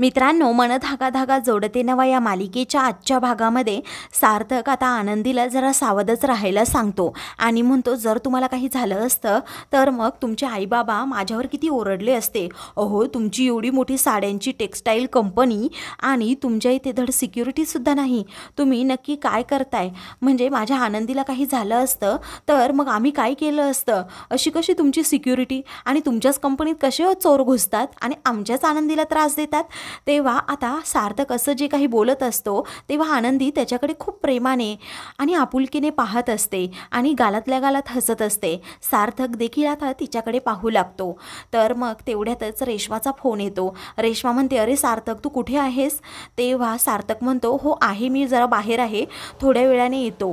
मित्रांनो मन धागा धागा जोडते नवा या मालिकेच्या आजच्या भागामध्ये सार्थक आता आनंदीला जरा सावधच राहायला सांगतो आणि म्हणतो जर तुम्हाला काही झालं असतं तर मग तुमचे आईबाबा माझ्यावर किती ओरडले असते अहो तुमची एवढी मोठी साड्यांची टेक्स्टाईल कंपनी आणि तुमच्या इथे धड सिक्युरिटीसुद्धा नाही तुम्ही नक्की काय करताय म्हणजे माझ्या आनंदीला काही झालं असतं तर मग आम्ही काय केलं असतं अशी कशी तुमची सिक्युरिटी आणि तुमच्याच कंपनीत कसे चोर घुसतात आणि आमच्याच आनंदीला त्रास देतात तेव्हा आता सार्थक असं जे काही बोलत असतो तेव्हा आनंदी त्याच्याकडे खूप प्रेमाने आणि आपुलकीने पाहत असते आणि गालातल्या गालात हसत असते सार्थक देखील आता तिच्याकडे पाहू लागतो तर मग तेवढ्यातच रेश्माचा फोन येतो रेश्मा म्हणते अरे सार्थक तू कुठे आहेस तेव्हा सार्थक म्हणतो हो आहे मी जरा बाहेर आहे थोड्या वेळाने येतो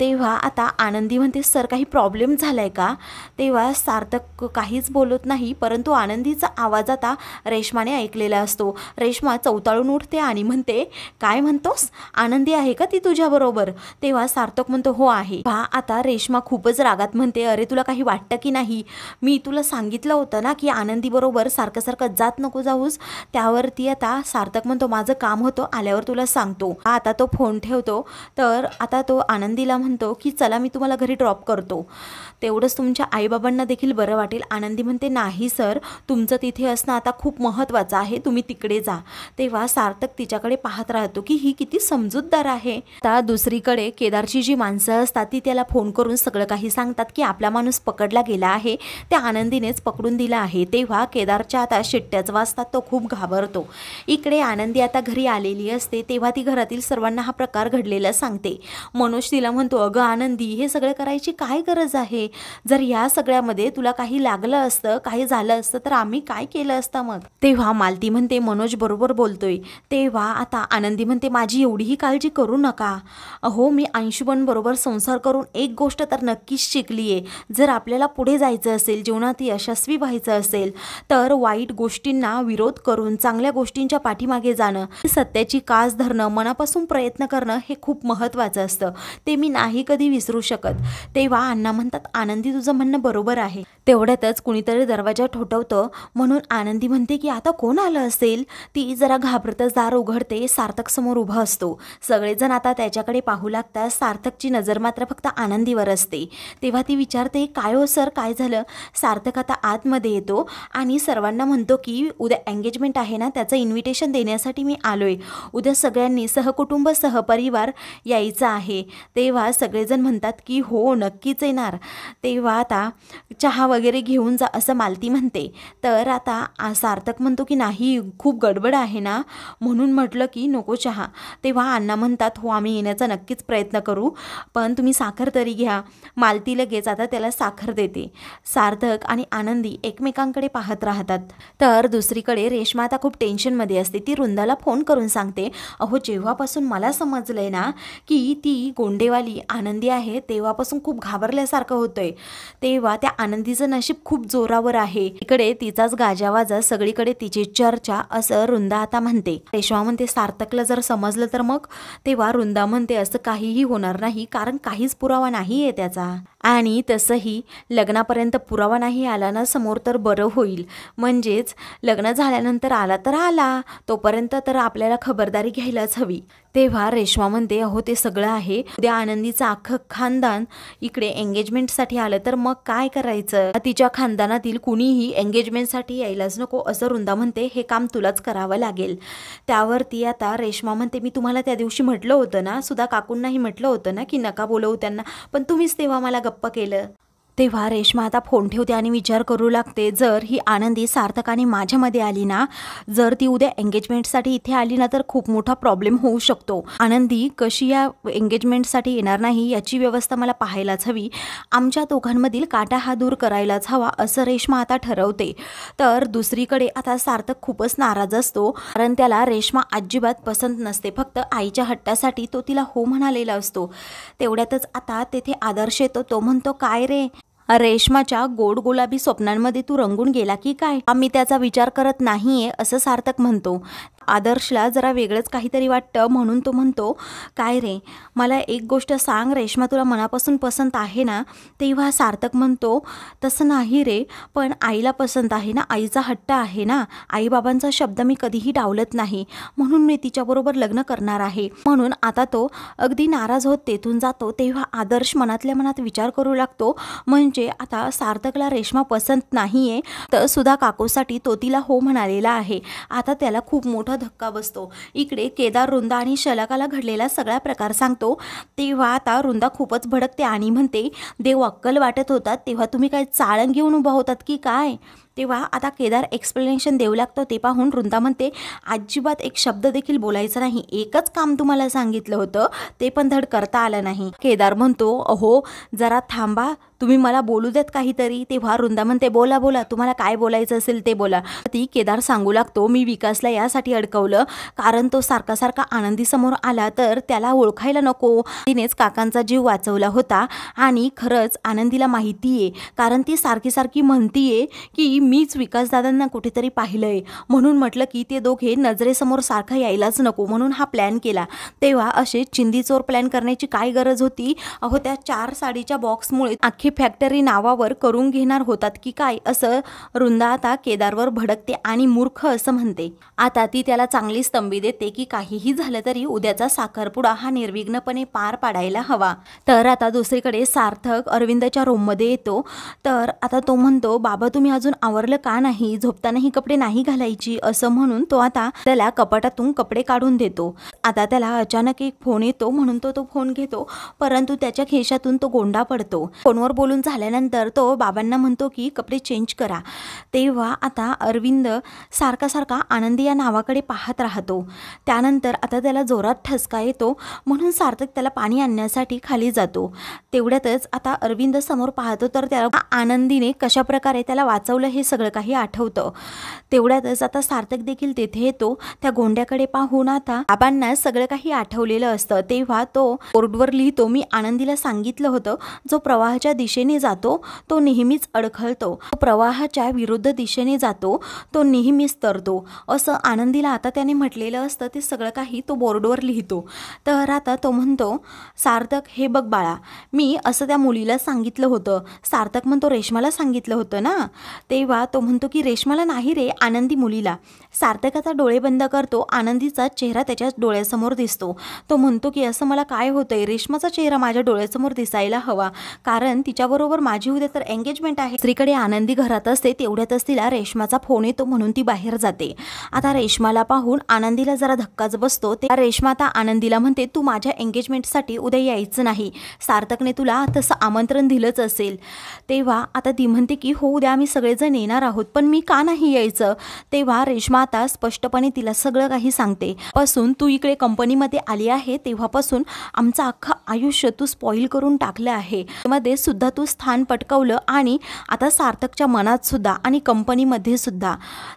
तेव्हा आता आनंदी म्हणते सर काही प्रॉब्लेम झाला आहे का तेव्हा सार्थक काहीच बोलत नाही परंतु आनंदीचा आवाज आता रेश्माने ऐकलेला असतो असतो रेश्मा चौताळून उठते आणि म्हणते काय म्हणतोस आनंदी आहे का ती तुझ्याबरोबर तेव्हा सार्थक म्हणतो हो आहे भा आता रेश्मा खूपच रागात म्हणते अरे तुला काही वाटतं की नाही मी तुला सांगितलं होतं ना की आनंदी बरोबर सारखं सारखं जात नको जाऊस त्यावरती आता सार्थक म्हणतो माझं काम होतं आल्यावर तुला सांगतो आता तो फोन ठेवतो तर आता तो आनंदीला म्हणतो की चला मी तुम्हाला घरी ड्रॉप करतो तेवढंच तुमच्या आईबाबांना देखील बरं वाटेल आनंदी म्हणते नाही सर तुमचं तिथे असणं आता खूप महत्त्वाचं आहे तुम्ही तिकडे जा तेव्हा सार्थक तिच्याकडे पाहत राहतो की ही किती समजूतदार आहे आता दुसरीकडे केदारची जी माणसं असतात ती त्याला फोन करून सगळं काही सांगतात की आपला माणूस पकडला गेला आहे त्या आनंदीनेच पकडून दिला आहे तेव्हा केदारच्या आता शिट्ट्याच वाजतात तो खूप घाबरतो इकडे आनंदी आता घरी आलेली असते तेव्हा ती घरातील सर्वांना हा प्रकार घडलेला सांगते मनोज तिला म्हणतो अगं आनंदी हे सगळं करायची काय गरज आहे जर ह्या सगळ्यामध्ये तुला काही लागलं असतं काही झालं असतं तर आम्ही काय केलं असतं मग तेव्हा मालती म्हणते मनोज बरोबर बोलतोय तेव्हा आता आनंदी म्हणते माझी एवढीही काळजी करू नका अहो मी बरोबर संसार करून एक गोष्ट तर नक्कीच शिकली आहे जर आपल्याला पुढे जायचं असेल जीवनात यशस्वी व्हायचं असेल तर वाईट गोष्टींना विरोध करून चांगल्या गोष्टींच्या पाठीमागे जाणं सत्याची कास धरणं मनापासून प्रयत्न करणं हे खूप महत्वाचं असतं ते मी नाही कधी विसरू शकत तेव्हा अण्णा म्हणतात आनंदी तुझं म्हणणं बरोबर आहे तेवढ्यातच कुणीतरी दरवाजा ठोठवतं म्हणून आनंदी म्हणते की आता कोण आलं असेल ती जरा घाबरतच दार उघडते सार्थक समोर उभा असतो सगळेजण आता त्याच्याकडे पाहू लागतात सार्थकची नजर मात्र फक्त आनंदीवर असते तेव्हा ती विचारते काय हो सर काय झालं सार्थक आता आतमध्ये येतो आणि सर्वांना म्हणतो की उद्या एंगेजमेंट आहे ना त्याचं इन्व्हिटेशन देण्यासाठी मी आलो आहे उद्या सगळ्यांनी सहकुटुंब सहपरिवार यायचं आहे तेव्हा सगळेजण म्हणतात की हो नक्कीच येणार तेव्हा आता चहा वगैरे घेऊन जा असं मालती म्हणते तर आता सार्थक म्हणतो की नाही खूप गडबड आहे ना म्हणून म्हटलं की नको चहा तेव्हा अण्णा म्हणतात हो आम्ही येण्याचा नक्कीच प्रयत्न करू पण तुम्ही साखर तरी घ्या मालती लगेच आता त्याला साखर देते सार्थक आणि आनंदी एकमेकांकडे पाहत राहतात तर दुसरीकडे रेश्मा आता खूप टेन्शनमध्ये असते ती वृंदाला फोन करून सांगते अहो जेव्हापासून मला समजलं आहे ना की ती गोंडेवाली आनंदी आहे तेव्हापासून खूप घाबरल्यासारखं होतंय तेव्हा त्या आनंदीचं नशीब खूप जोरावर आहे इकडे तिचाच गाजावाजा सगळीकडे तिची चर्चा असं रुंदा आता म्हणते पेशवा म्हणते सार्थकला जर समजलं तर मग तेव्हा रुंदा म्हणते असं काहीही होणार नाही कारण काहीच पुरावा नाही आहे त्याचा आणि तसंही लग्नापर्यंत पुरावा नाही आला ना समोर तर बरं होईल म्हणजेच लग्न झाल्यानंतर आला तर आला तोपर्यंत तर आपल्याला खबरदारी घ्यायलाच हवी तेव्हा रेश्मा म्हणते अहो ते सगळं आहे उद्या आनंदीचं अख्खं खानदान इकडे एंगेजमेंटसाठी आलं तर मग काय करायचं तिच्या खानदानातील कुणीही एंगेजमेंटसाठी यायलाच नको असं रुंदा म्हणते हे काम तुलाच करावं लागेल त्यावरती आता रेश्मा म्हणते मी तुम्हाला त्या दिवशी म्हटलं होतं ना सुद्धा काकूंनाही म्हटलं होतं ना की नका बोलवू त्यांना पण तुम्हीच तेव्हा मला गप्प गप्प केलं तेव्हा रेश्मा आता फोन ठेवते आणि विचार करू लागते जर ही आनंदी सार्थकाने माझ्यामध्ये आली ना जर ती उद्या एंगेजमेंटसाठी इथे आली ना तर खूप मोठा प्रॉब्लेम होऊ शकतो आनंदी कशी या एंगेजमेंटसाठी येणार नाही याची व्यवस्था मला पाहायलाच हवी आमच्या दोघांमधील काटा हा दूर करायलाच हवा असं रेश्मा आता ठरवते तर दुसरीकडे आता सार्थक खूपच नाराज असतो कारण त्याला रेश्मा अजिबात पसंत नसते फक्त आईच्या हट्टासाठी तो तिला हो म्हणालेला असतो तेवढ्यातच आता तेथे आदर्श येतो तो म्हणतो काय रे रेशमाच्या गोड गुलाबी स्वप्नांमध्ये तू रंगून गेला की काय आम्ही त्याचा विचार करत नाहीये असं सार्थक म्हणतो आदर्शला जरा वेगळंच काहीतरी वाटतं म्हणून तो म्हणतो काय रे मला एक गोष्ट सांग रेश्मा तुला मनापासून पसंत आहे ना तेव्हा सार्थक म्हणतो तसं नाही रे पण आईला पसंत आहे ना आईचा हट्ट आहे ना आईबाबांचा शब्द मी कधीही डावलत नाही म्हणून मी तिच्याबरोबर लग्न करणार आहे म्हणून आता तो अगदी नाराज होत तेथून जातो तेव्हा आदर्श मनातल्या मनात विचार करू लागतो म्हणजे आता सार्थकला रेश्मा पसंत नाही आहे तर सुद्धा काकोसाठी तो तिला हो म्हणालेला आहे आता त्याला खूप मोठं धक्का बसतो इकडे केदार रुंदा आणि शलाकाला घडलेला सगळा प्रकार सांगतो तेव्हा आता रुंदा खूपच भडकते आणि म्हणते देव अक्कल वाटत होता, तेव्हा तुम्ही काय चाळण घेऊन उभा होतात की काय तेव्हा आता केदार एक्सप्लेनेशन देऊ लागतो ते पाहून वृंदा म्हणते अजिबात एक शब्द देखील बोलायचा नाही एकच काम तुम्हाला सांगितलं होतं ते पण धड करता आलं नाही केदार म्हणतो अहो जरा थांबा तुम्ही मला बोलू देत काहीतरी तेव्हा वृंदा म्हणते बोला बोला तुम्हाला काय बोलायचं असेल ते बोला ती केदार सांगू लागतो मी विकासला यासाठी अडकवलं कारण तो सारखा सारखा आनंदी समोर आला तर त्याला ओळखायला नको तिनेच काकांचा जीव वाचवला होता आणि खरंच आनंदीला माहिती आहे कारण ती सारखी सारखी म्हणतीये की मीच विकासदादांना कुठेतरी पाहिलंय म्हणून म्हटलं की ते दोघे नजरेसमोर सारखं यायलाच नको म्हणून हा प्लॅन केला तेव्हा असे चिंदी चोर प्लॅन करण्याची काय गरज होती अहो त्या चार साडीच्या बॉक्समुळे अख्खी फॅक्टरी नावावर करून घेणार होतात की काय असं रुंदा आता केदारवर भडकते आणि मूर्ख असं म्हणते आता ती त्याला चांगली स्तंभी देते की काहीही झालं तरी उद्याचा साखरपुडा हा निर्विघ्नपणे पार पाडायला हवा तर आता दुसरीकडे सार्थक अरविंदच्या रूममध्ये येतो तर आता तो म्हणतो बाबा तुम्ही अजून आव आवरलं का नाही झोपतानाही कपडे नाही घालायची असं म्हणून तो आता त्याला कपाटातून कपडे काढून देतो आता त्याला अचानक एक फोन येतो म्हणून तो तो फोन घेतो परंतु त्याच्या खेशातून तो गोंडा पडतो फोनवर बोलून झाल्यानंतर तो बाबांना म्हणतो की कपडे चेंज करा तेव्हा आता अरविंद सारखा सारखा आनंदी या नावाकडे पाहत राहतो त्यानंतर आता त्याला जोरात ठसका येतो म्हणून सार्थक त्याला पाणी आणण्यासाठी खाली जातो तेवढ्यातच आता अरविंद समोर पाहतो तर त्याला आनंदीने कशाप्रकारे त्याला वाचवलं हे सगळं काही आठवतं तेवढ्यातच आता सार्थक देखील तेथे येतो त्या गोंड्याकडे पाहून आता बाबांना सगळं काही आठवलेलं असतं तेव्हा तो बोर्डवर लिहितो मी आनंदीला सांगितलं होतं जो प्रवाहाच्या दिशेने जातो तो नेहमीच अडखळतो प्रवाहाच्या विरुद्ध दिशेने जातो तो नेहमीच तरतो असं आनंदीला आता त्याने म्हटलेलं असतं ते सगळं काही तो बोर्डवर लिहितो तर आता तो म्हणतो सार्थक हे बघ बाळा मी असं त्या मुलीला सांगितलं होतं सार्थक म्हणतो रेशमाला सांगितलं होतं ना तेव्हा तेव्हा तो म्हणतो की रेश्माला नाही रे आनंदी मुलीला सार्थकाचा डोळे बंद करतो आनंदीचा चेहरा त्याच्या डोळ्यासमोर दिसतो तो म्हणतो की असं मला काय होतंय रेश्माचा चेहरा माझ्या डोळ्यासमोर दिसायला हवा कारण तिच्याबरोबर माझी उद्या तर एंगेजमेंट आहे स्त्रीकडे आनंदी घरात असते तेवढ्यातच तिला रेश्माचा फोन येतो म्हणून ती बाहेर जाते आता रेश्माला पाहून आनंदीला जरा धक्काच बसतो तेव्हा रेश्मा आता आनंदीला म्हणते तू माझ्या एंगेजमेंटसाठी उद्या यायचं नाही सार्थकने तुला तसं आमंत्रण दिलंच असेल तेव्हा आता ती म्हणते की हो उद्या आम्ही सगळेजण नेणार आहोत पण मी का नाही यायचं तेव्हा रेश्मा आता स्पष्टपणे तिला सगळं काही सांगते पासून तू इकडे कंपनीमध्ये आली आहे तेव्हापासून आमचं अख्खं आयुष्य तू स्पॉईल करून टाकलं आहे मध्ये सुद्धा तू स्थान पटकवलं आणि आता सार्थकच्या मनात सुद्धा आणि कंपनीमध्ये सुद्धा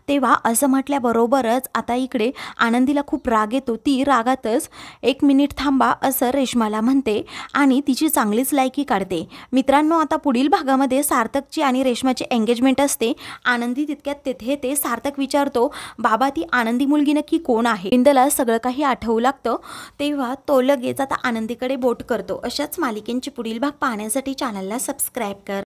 तेव्हा असं म्हटल्याबरोबरच आता इकडे आनंदीला खूप राग येतो ती रागातच एक मिनिट थांबा असं रेश्माला म्हणते आणि तिची चांगलीच लायकी काढते मित्रांनो आता पुढील भागामध्ये सार्थकची आणि रेश्माची एंगेजमेंट असते आनंदी तितक्यात तेथे ते सार्थक विचारतो बाबा ती आनंदी मुलगी नक्की कोण आहे इंदला सगळं काही आठवू लागतं तेव्हा तो लगेच आता आनंदीकडे बोट करतो अशाच मालिकेंची पुढील भाग पाहण्यासाठी चॅनलला सबस्क्राईब कर